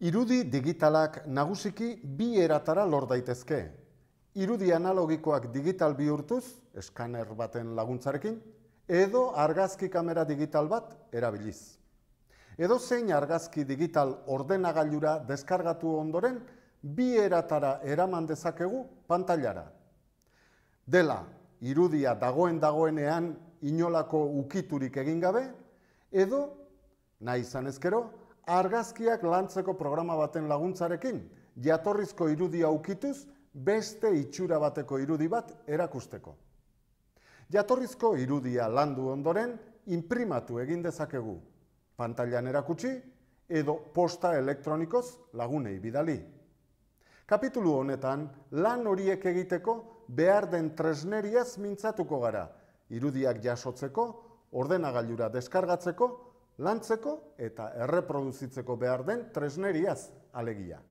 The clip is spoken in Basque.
Irudi digitalak nagusiki bi eratara lor daitezke. Irudi analogikoak digital bihurtuz, eskaner baten laguntzarekin, edo argazki kamera digital bat erabiliz. Edo zein argazki digital ordenagailura deskargatu ondoren, bi eratara eraman dezakegu pantailara. Dela, irudia dagoen dagoenean inolako ukiturik egin gabe, edo, nahi ezkero, argazkiak lantzeko programa baten laguntzarekin, jatorrizko irudia ukituz, beste itxura bateko irudi bat erakusteko. Jatorrizko irudia landu ondoren, imprimatu egin dezakegu. Pantailan erakutsi, edo posta elektronikoz lagunei bidali. Kapitulu honetan, lan horiek egiteko behar den tresneriaz mintzatuko gara, irudiak jasotzeko, ordenagailura deskargatzeko, lantzeko eta erreproduzitzeko behar den tresneriaz alegia